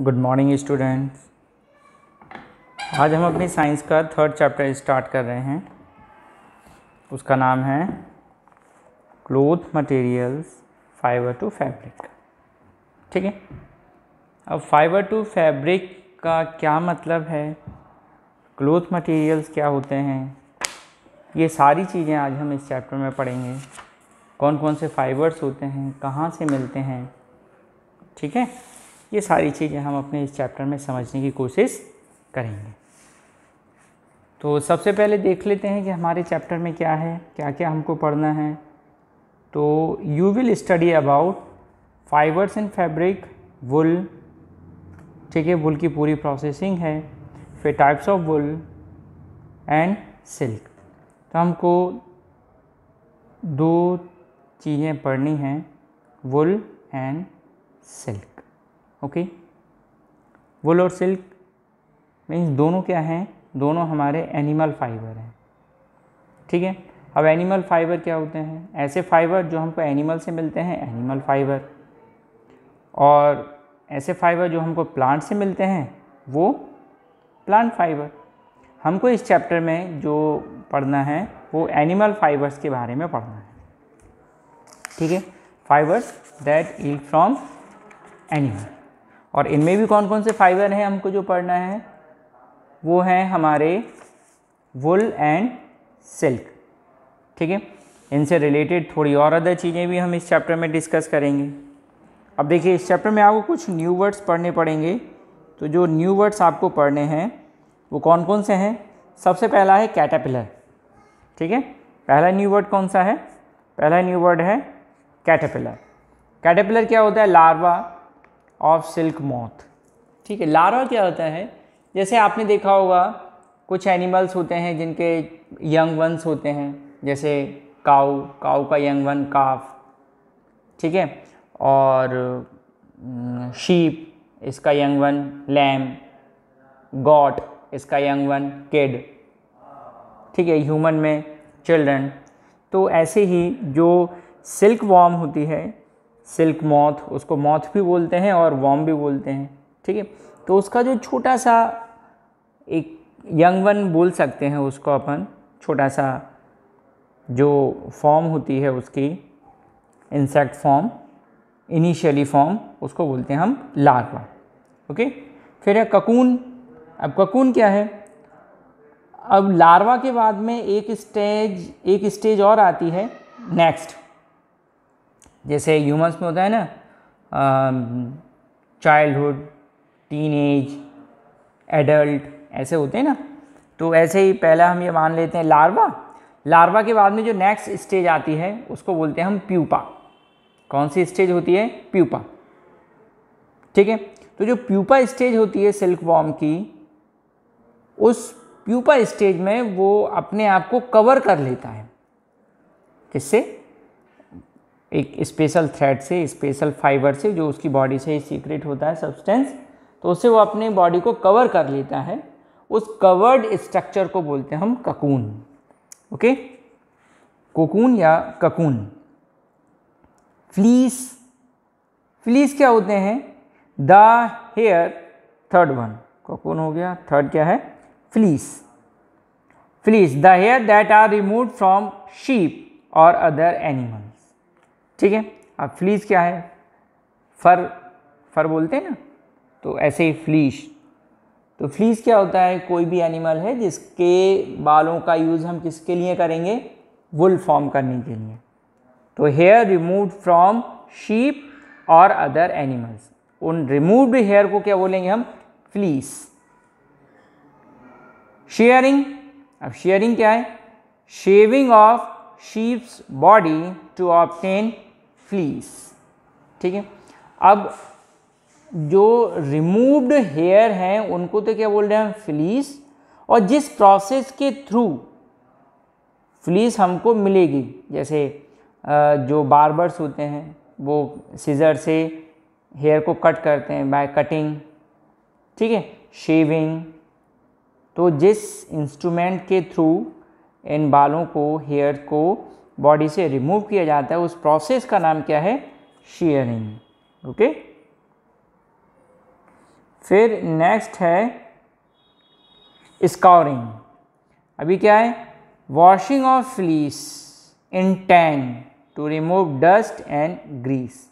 Good morning students आज हम अपनी साइंस का थर्ड चैप्टर स्टार्ट कर रहे हैं उसका नाम है cloth materials fibre to fabric ठीक है अब फाइबर टू फैब्रिक का क्या मतलब है क्लोथ मटेरियल्स क्या होते हैं ये सारी चीज़ें आज हम इस चैप्टर में पढ़ेंगे कौन कौन से फाइबर्स होते हैं कहाँ से मिलते हैं ठीक है ये सारी चीज़ें हम अपने इस चैप्टर में समझने की कोशिश करेंगे तो सबसे पहले देख लेते हैं कि हमारे चैप्टर में क्या है क्या क्या हमको पढ़ना है तो you will study about fibres in fabric wool ठीक है वुल की पूरी प्रोसेसिंग है फिर types of wool and silk तो हमको दो चीज़ें पढ़नी हैं wool and silk okay wool और सिल्क मीन्स दोनों क्या हैं दोनों हमारे एनिमल फाइबर हैं ठीक है अब एनिमल फाइबर क्या होते हैं ऐसे फाइबर जो हमको एनिमल से मिलते हैं एनिमल फाइबर और ऐसे फाइबर जो हमको प्लांट से मिलते हैं वो प्लांट फाइबर हमको इस चैप्टर में जो पढ़ना है वो एनिमल फाइबर्स के बारे में पढ़ना है ठीक है fibres that is from animal और इनमें भी कौन कौन से फाइबर हैं हमको जो पढ़ना है वो हैं हमारे वुल एंड सिल्क ठीक है इनसे रिलेटेड थोड़ी और अदर चीज़ें भी हम इस चैप्टर में डिस्कस करेंगे अब देखिए इस चैप्टर में आपको कुछ न्यू वर्ड्स पढ़ने पड़ेंगे तो जो न्यू वर्ड्स आपको पढ़ने हैं वो कौन कौन से हैं सबसे पहला है कैटापिलर ठीक है पहला न्यू वर्ड कौन सा है पहला न्यू वर्ड है कैटापिलर कैटापिलर क्या होता है लार्वा ऑफ सिल्क मॉथ ठीक है लारवा क्या होता है जैसे आपने देखा होगा कुछ एनिमल्स होते हैं जिनके यंग वंस होते हैं जैसे काऊ काऊ का यंग वन काफ ठीक है और शीप इसका यंग वन लैम गॉट इसका यंग वन किड ठीक है ह्यूमन में चिल्ड्रन तो ऐसे ही जो सिल्क वॉर्म होती है सिल्क मौथ उसको मौथ भी बोलते हैं और वॉम भी बोलते हैं ठीक है तो उसका जो छोटा सा एक यंग वन बोल सकते हैं उसको अपन छोटा सा जो फॉर्म होती है उसकी इंसेक्ट फॉर्म इनिशियली फॉर्म उसको बोलते हैं हम लार्वा ओके फिर है ककून अब ककून क्या है अब लार्वा के बाद में एक स्टेज एक स्टेज और आती है नेक्स्ट जैसे ह्यूमंस में होता है ना चाइल्डहुड टीन एज एडल्ट ऐसे होते हैं ना तो ऐसे ही पहला हम ये मान लेते हैं लार्वा लार्वा के बाद में जो नेक्स्ट स्टेज आती है उसको बोलते हैं हम प्यूपा कौन सी स्टेज होती है प्यूपा ठीक है तो जो प्यूपा स्टेज होती है सिल्क वॉर्म की उस प्यूपा स्टेज में वो अपने आप को कवर कर लेता है किससे एक स्पेशल थ्रेड से स्पेशल फाइबर से जो उसकी बॉडी से ही सीक्रेट होता है सब्सटेंस तो उससे वो अपने बॉडी को कवर कर लेता है उस कवर्ड स्ट्रक्चर को बोलते हैं हम ककून ओके कोकून या ककून फ्लीस फ्लीस क्या होते हैं the hair third one cocoon हो गया थर्ड क्या है fleece fleece the hair that are remove from sheep और अदर एनिमल ठीक है अब फ्लीज क्या है फर फर बोलते हैं ना तो ऐसे ही फ्लीश तो फ्लीज क्या होता है कोई भी एनिमल है जिसके बालों का यूज़ हम किसके लिए करेंगे वुल फॉर्म करने के लिए तो हेयर रिमूव फ्रॉम शीप और अदर एनिमल्स उन रिमूव्ड हेयर को क्या बोलेंगे हम फ्लीस शेयरिंग अब शेयरिंग क्या है shaving of sheep's body to obtain fleece ठीक है अब जो रिमूव्ड हेयर हैं उनको तो क्या बोल रहे हैं फ्लीस और जिस प्रोसेस के थ्रू फ्लीस हमको मिलेगी जैसे जो बार्बर्स होते हैं वो सीज़र से हेयर को कट करते हैं बाय कटिंग ठीक है शेविंग तो जिस इंस्ट्रूमेंट के थ्रू इन बालों को हेयर को बॉडी से रिमूव किया जाता है उस प्रोसेस का नाम क्या है शेयरिंग ओके फिर नेक्स्ट है स्कॉरिंग अभी क्या है washing of fleece in tank to remove dust and grease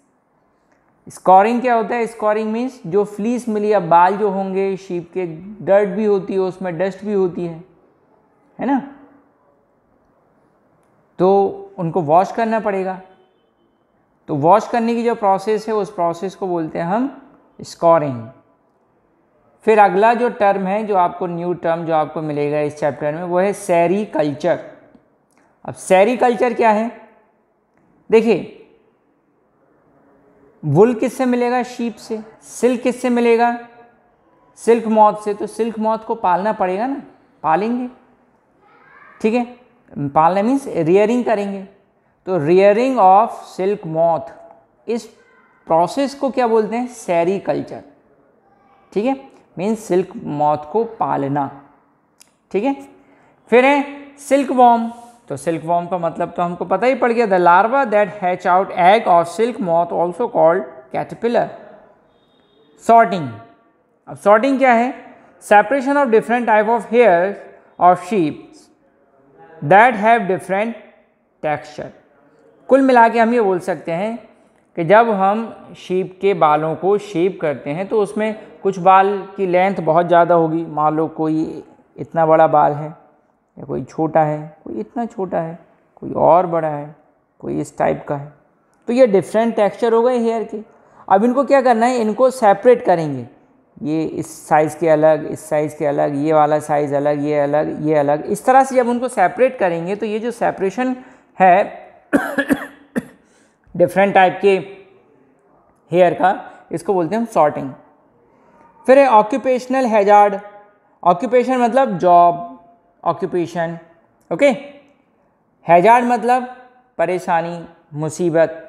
scouring क्या होता है स्कोरिंग मीन्स जो फ्लीस मिली या बाल जो होंगे शीप के डर्ट भी होती है उसमें डस्ट भी होती है है ना तो उनको वॉश करना पड़ेगा तो वॉश करने की जो प्रोसेस है उस प्रोसेस को बोलते हैं हम स्कोरिंग फिर अगला जो टर्म है जो आपको न्यू टर्म जो आपको मिलेगा इस चैप्टर में वो है सैरी कल्चर अब सैरी कल्चर क्या है देखिए वुल किससे मिलेगा शीप से सिल्क किससे मिलेगा सिल्क मौत से तो सिल्क मौत को पालना पड़ेगा ना पालेंगे ठीक है पालना मीन्स रियरिंग करेंगे तो रियरिंग ऑफ सिल्क मॉथ इस प्रोसेस को क्या बोलते हैं सैरी कल्चर ठीक है मीन्स सिल्क मॉथ को पालना ठीक है फिर है सिल्क वॉम तो सिल्क वॉम का मतलब तो हमको पता ही पड़ गया the larva that hatch out egg of silk moth also called caterpillar sorting अब सॉर्टिंग क्या है separation of different type of hair of sheep's that have different texture कुल मिला के हम ये बोल सकते हैं कि जब हम शीप के बालों को शेप करते हैं तो उसमें कुछ बाल की लेंथ बहुत ज़्यादा होगी मान लो कोई इतना बड़ा बाल है या कोई छोटा है कोई इतना छोटा है कोई और बड़ा है कोई इस टाइप का है तो ये डिफरेंट टेक्सचर हो गए हेयर के अब इनको क्या करना है इनको सेपरेट करेंगे ये इस साइज़ के अलग इस साइज़ के अलग ये वाला साइज़ अलग ये अलग ये अलग इस तरह से जब उनको सेपरेट करेंगे तो ये जो सेपरेशन है डिफरेंट टाइप के हेयर का इसको बोलते हैं हम सॉर्टिंग फिर है ऑक्यूपेशनल हैजार्ड ऑक्यूपेशन मतलब जॉब ऑक्यूपेशन ओके हैजार्ड मतलब परेशानी मुसीबत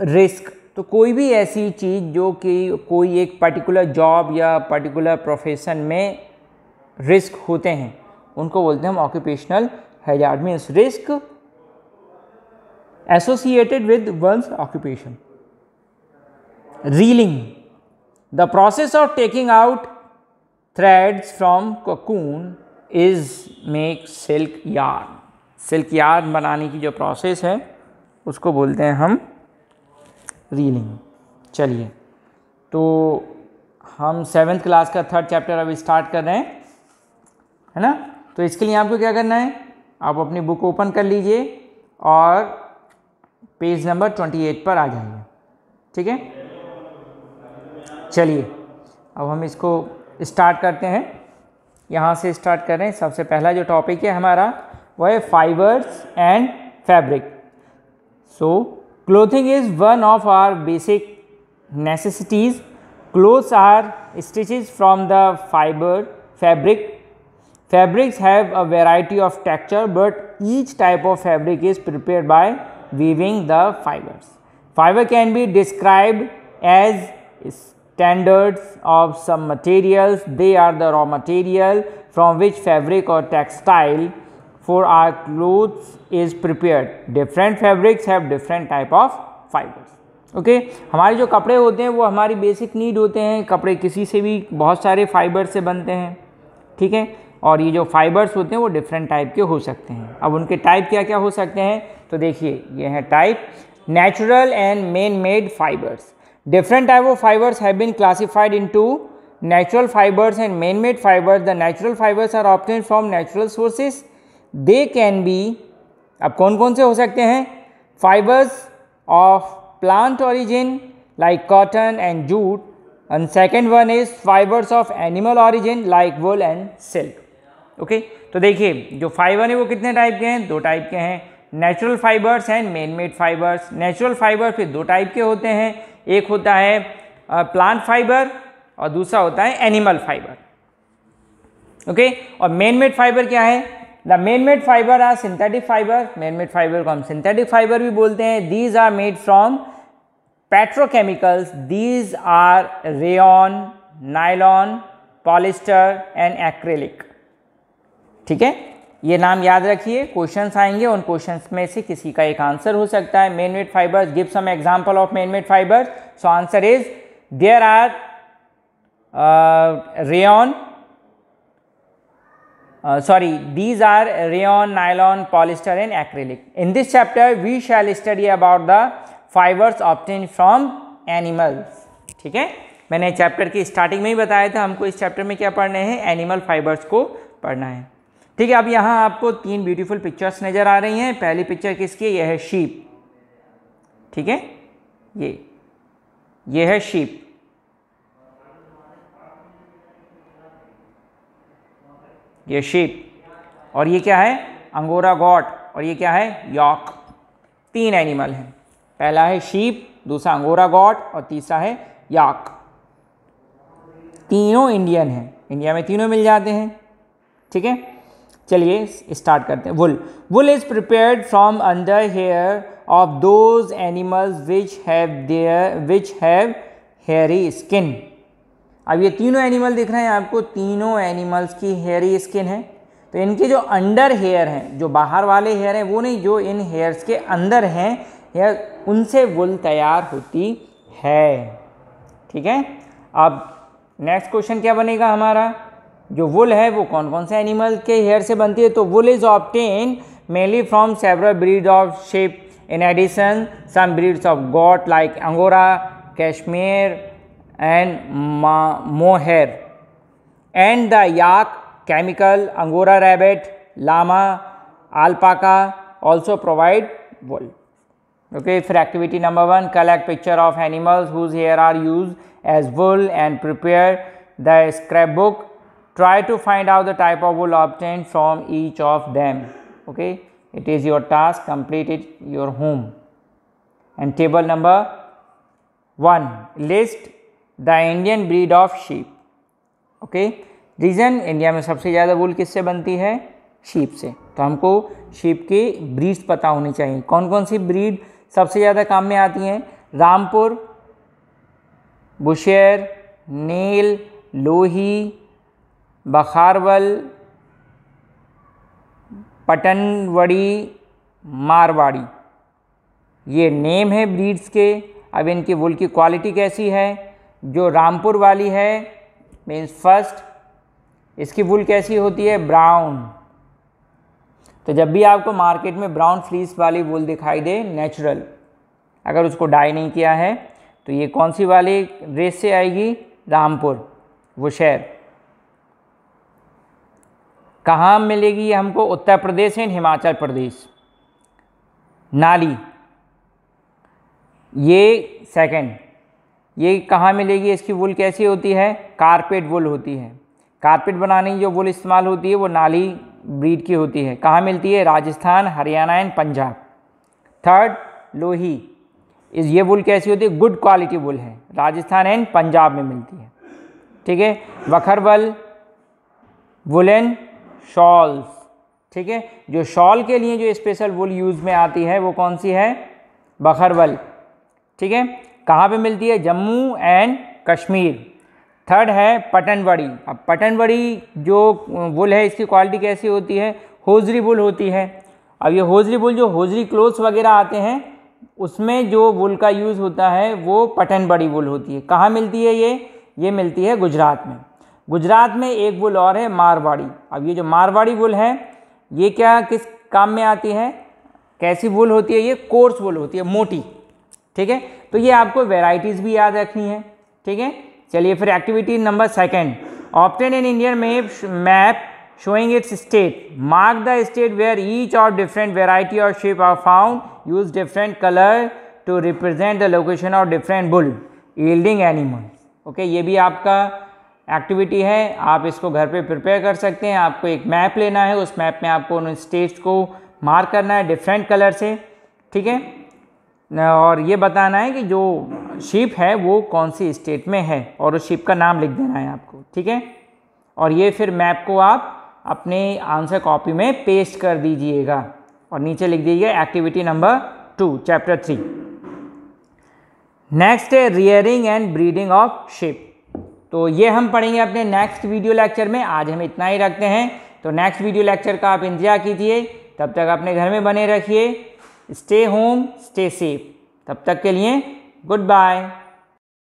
रिस्क तो कोई भी ऐसी चीज़ जो कि कोई एक पर्टिकुलर जॉब या पर्टिकुलर प्रोफेशन में रिस्क होते हैं उनको बोलते हैं हम occupational hazard means risk associated with one's occupation reeling the process of taking out threads from cocoon is make silk yarn silk yarn बनाने की जो प्रोसेस है उसको बोलते हैं हम रीलिंग चलिए तो हम सेवन्थ क्लास का थर्ड चैप्टर अभी स्टार्ट कर रहे हैं है ना तो इसके लिए आपको क्या करना है आप अपनी बुक ओपन कर लीजिए और पेज नंबर ट्वेंटी एट पर आ जाइए ठीक है चलिए अब हम इसको स्टार्ट करते हैं यहाँ से स्टार्ट कर रहे हैं सबसे पहला जो टॉपिक है हमारा वह है fibres and fabric so Clothing is one of our basic necessities. Clothes are stitches from the fiber fabric. Fabrics have a variety of texture but each type of fabric is prepared by weaving the fibers. Fiber can be described as standards of some materials. They are the raw material from which fabric or textile for our clothes is prepared different fabrics have different type of fibers okay okay? हमारे जो कपड़े होते हैं वो हमारी basic need होते हैं कपड़े किसी से भी बहुत सारे फाइबर से बनते हैं ठीक है और ये जो फाइबर्स होते हैं वो डिफरेंट टाइप के हो सकते हैं अब उनके टाइप क्या क्या हो सकते हैं तो देखिए ये हैं type natural and man made fibres different type of fibers have been classified into natural fibers and man made fibers the natural fibers are obtained from natural sources they can be अब कौन कौन से हो सकते हैं fibres of plant origin like cotton and jute and second one is fibres of animal origin like wool and silk okay तो देखिए जो फाइबर है वो कितने टाइप के हैं दो टाइप के हैं natural fibres and man made fibres natural fibre फिर दो टाइप के होते हैं एक होता है प्लांट फाइबर और दूसरा होता है एनिमल फाइबर ओके और मैन मेड फाइबर क्या है the man made fibre are synthetic fibre man made fibre को हम सिंथेटिक फाइबर भी बोलते हैं these are made from petrochemicals these are rayon nylon polyester and acrylic ठीक है ये नाम याद रखिए क्वेश्चंस आएंगे उन क्वेश्चंस में से किसी का एक आंसर हो सकता है man made fibres give some example of man made fibres so answer is there are rayon uh, sorry these are rayon, nylon, polyester and acrylic. In this chapter we shall study about the fibers obtained from animals. ठीक है मैंने chapter की starting में ही बताया था हमको इस chapter में क्या पढ़ना है एनिमल फाइबर्स को पढ़ना है ठीक है अब यहाँ आपको तीन ब्यूटीफुल पिक्चर्स नज़र आ रही हैं पहली पिक्चर किसकी है यह है शीप ठीक है ये ये है शीप ये शीप और ये क्या है अंगोरा गॉट और ये क्या है यॉक तीन एनिमल हैं पहला है शीप दूसरा अंगोरा गॉट और तीसरा है याक तीनों इंडियन हैं इंडिया में तीनों मिल जाते हैं ठीक है चलिए स्टार्ट करते हैं wool wool is prepared from under hair of those animals which have their which have hairy skin अब ये तीनों एनिमल दिख रहे हैं आपको तीनों एनिमल्स की हेयरी स्किन है तो इनके जो अंडर हेयर हैं जो बाहर वाले हेयर हैं वो नहीं जो इन हेयर्स के अंदर हैं हेयर उनसे वुल तैयार होती है ठीक है अब नेक्स्ट क्वेश्चन क्या बनेगा हमारा जो वुल है वो कौन कौन से एनिमल के हेयर से बनती है तो wool is obtain mainly from several breed of sheep in addition some breeds of goat like angora cashmere and mohair and the yak, chemical, angora rabbit, llama, alpaca also provide wool. Okay, for activity number 1, collect picture of animals whose hair are used as wool and prepare the scrapbook. Try to find out the type of wool obtained from each of them. Okay, it is your task, complete it your home. And table number 1, list the Indian breed of sheep okay reason India में सबसे ज़्यादा वूल किससे बनती है sheep से तो हमको sheep के ब्रीड पता होनी चाहिए कौन कौन सी ब्रीड सबसे ज़्यादा काम में आती हैं रामपुर बुशेर नील लोही बखारवल पटनवड़ी मारवाड़ी ये नेम है ब्रीड्स के अब इनकी वुल की क्वालिटी कैसी है जो रामपुर वाली है मीन्स फर्स्ट इसकी वुल कैसी होती है ब्राउन तो जब भी आपको मार्केट में ब्राउन फ्लीस वाली वुल दिखाई दे नेचुरल अगर उसको डाई नहीं किया है तो ये कौन सी वाली रेस से आएगी रामपुर वो शहर कहाँ मिलेगी ये हमको उत्तर प्रदेश एंड हिमाचल प्रदेश नाली ये सेकंड ये कहाँ मिलेगी इसकी वुल कैसी होती है कारपेट वुल होती है कारपेट बनाने की जो वुल इस्तेमाल होती है वो नाली ब्रीड की होती है कहाँ मिलती है राजस्थान हरियाणा एंड पंजाब थर्ड लोही इस ये वुल कैसी होती है गुड क्वालिटी वुल है राजस्थान एंड पंजाब में मिलती है ठीक है वखरवल वुलन शॉल्स ठीक है जो शॉल के लिए जो स्पेशल वुल यूज़ में आती है वो कौन सी है बखरवल ठीक है कहाँ पे मिलती है जम्मू एंड कश्मीर थर्ड है पटनवड़ी अब पटनवड़ी जो वुल है इसकी क्वालिटी कैसी होती है होजरी वुल होती है अब ये होजरी वुल जो होजरी क्लोथ्स वगैरह आते हैं उसमें जो वुल का यूज़ होता है वो पटनबड़ी वुल होती है कहाँ मिलती है ये ये मिलती है गुजरात में गुजरात में एक वुल और है मारवाड़ी अब ये जो मारवाड़ी वुल है ये क्या किस काम में आती है कैसी वुल होती है ये कोर्स वुल होती है मोटी ठीक है तो ये आपको वेराइटीज भी याद रखनी है ठीक है चलिए फिर activity number second obtain in Indian map map showing its state mark the state where each और डिफरेंट वेराइटी और sheep are found use different colour to represent the location of different wool yielding animal okay ये भी आपका activity है आप इसको घर पे प्रिपेयर कर सकते हैं आपको एक मैप लेना है उस मैप में आपको उन स्टेट्स को मार्क करना है डिफरेंट कलर से ठीक है और ये बताना है कि जो शिप है वो कौन सी स्टेट में है और उस शिप का नाम लिख देना है आपको ठीक है और ये फिर मैप को आप अपने आंसर कॉपी में पेस्ट कर दीजिएगा और नीचे लिख दीजिएगा activity number two chapter three next है rearing and breeding of sheep तो ये हम पढ़ेंगे अपने नेक्स्ट वीडियो लेक्चर में आज हम इतना ही रखते हैं तो नेक्स्ट वीडियो लेक्चर का आप इंतजार कीजिए तब तक अपने घर में बने रखिए स्टे होम स्टे सेफ तब तक के लिए गुड बाय